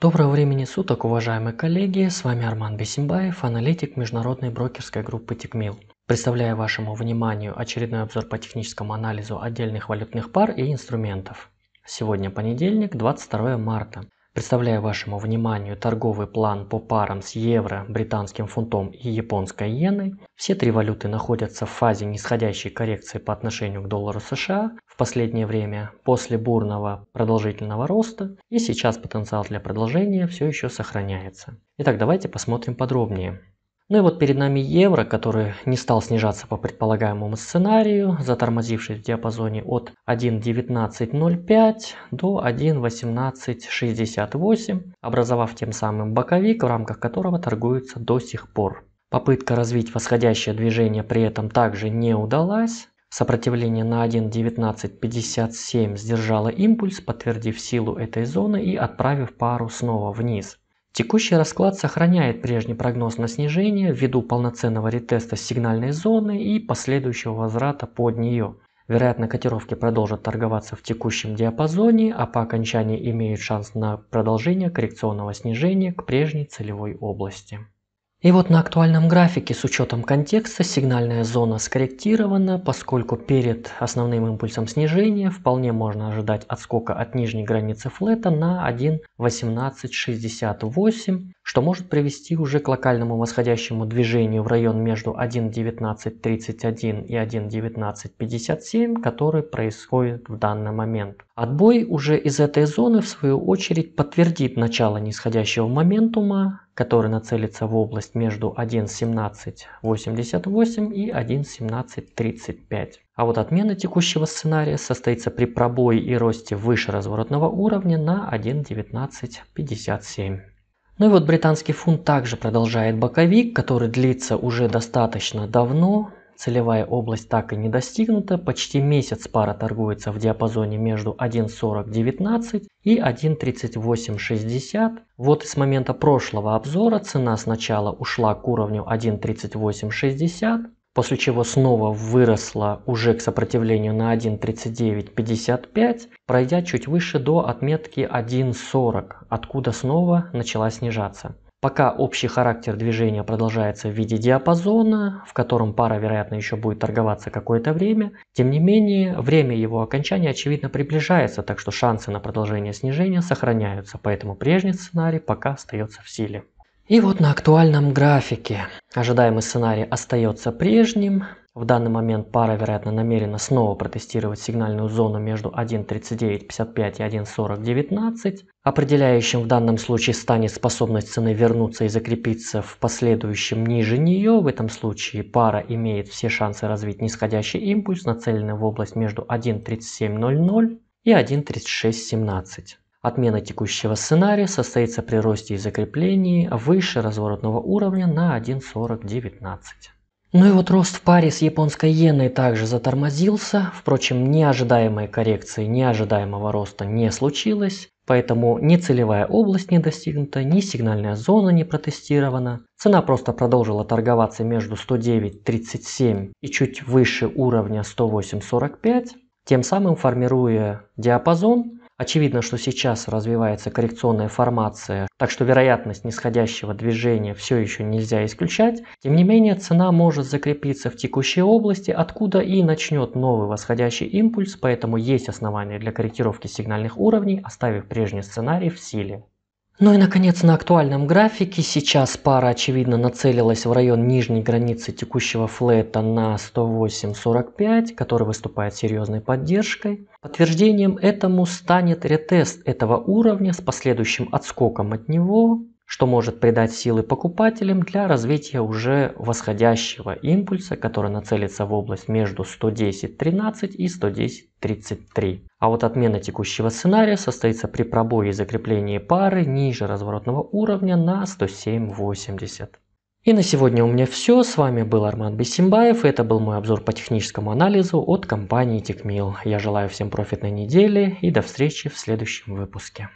Доброго времени суток, уважаемые коллеги! С вами Арман Бесимбаев, аналитик международной брокерской группы Тикмил. Представляю вашему вниманию очередной обзор по техническому анализу отдельных валютных пар и инструментов. Сегодня понедельник, 22 марта. Представляю вашему вниманию торговый план по парам с евро, британским фунтом и японской иеной. Все три валюты находятся в фазе нисходящей коррекции по отношению к доллару США в последнее время после бурного продолжительного роста и сейчас потенциал для продолжения все еще сохраняется. Итак, давайте посмотрим подробнее. Ну и вот перед нами евро, который не стал снижаться по предполагаемому сценарию, затормозившись в диапазоне от 1.1905 до 1.1868, образовав тем самым боковик, в рамках которого торгуется до сих пор. Попытка развить восходящее движение при этом также не удалась. Сопротивление на 1.1957 сдержало импульс, подтвердив силу этой зоны и отправив пару снова вниз. Текущий расклад сохраняет прежний прогноз на снижение ввиду полноценного ретеста сигнальной зоны и последующего возврата под нее. Вероятно, котировки продолжат торговаться в текущем диапазоне, а по окончании имеют шанс на продолжение коррекционного снижения к прежней целевой области. И вот на актуальном графике с учетом контекста сигнальная зона скорректирована, поскольку перед основным импульсом снижения вполне можно ожидать отскока от нижней границы флета на 1.1868 что может привести уже к локальному восходящему движению в район между 1.1931 и 1.1957, который происходит в данный момент. Отбой уже из этой зоны в свою очередь подтвердит начало нисходящего моментума, который нацелится в область между 1.1788 и 1.1735. А вот отмена текущего сценария состоится при пробое и росте выше разворотного уровня на 1.1957. Ну и вот британский фунт также продолжает боковик, который длится уже достаточно давно. Целевая область так и не достигнута. Почти месяц пара торгуется в диапазоне между 1.4019 и 1.3860. Вот и с момента прошлого обзора цена сначала ушла к уровню 1.3860, после чего снова выросла уже к сопротивлению на 1.3955, пройдя чуть выше до отметки 1.40, откуда снова начала снижаться. Пока общий характер движения продолжается в виде диапазона, в котором пара, вероятно, еще будет торговаться какое-то время, тем не менее, время его окончания, очевидно, приближается, так что шансы на продолжение снижения сохраняются, поэтому прежний сценарий пока остается в силе. И вот на актуальном графике ожидаемый сценарий остается прежним. В данный момент пара, вероятно, намерена снова протестировать сигнальную зону между 1.3955 и 1.4019. Определяющим в данном случае станет способность цены вернуться и закрепиться в последующем ниже нее. В этом случае пара имеет все шансы развить нисходящий импульс, нацеленный в область между 1.3700 и 1.3617. Отмена текущего сценария состоится при росте и закреплении выше разворотного уровня на 1.4019. Ну и вот рост в паре с японской иеной также затормозился, впрочем, неожидаемой коррекции неожидаемого роста не случилось, поэтому ни целевая область не достигнута, ни сигнальная зона не протестирована. Цена просто продолжила торговаться между 109.37 и чуть выше уровня 108.45, тем самым формируя диапазон, Очевидно, что сейчас развивается коррекционная формация, так что вероятность нисходящего движения все еще нельзя исключать. Тем не менее, цена может закрепиться в текущей области, откуда и начнет новый восходящий импульс, поэтому есть основания для корректировки сигнальных уровней, оставив прежний сценарий в силе. Ну и, наконец, на актуальном графике сейчас пара, очевидно, нацелилась в район нижней границы текущего флета на 108.45, который выступает серьезной поддержкой. Подтверждением этому станет ретест этого уровня с последующим отскоком от него что может придать силы покупателям для развития уже восходящего импульса, который нацелится в область между 110.13 и 110.33. А вот отмена текущего сценария состоится при пробое и закреплении пары ниже разворотного уровня на 107.80. И на сегодня у меня все. С вами был Арман Бесимбаев. это был мой обзор по техническому анализу от компании TechMill. Я желаю всем профитной недели и до встречи в следующем выпуске.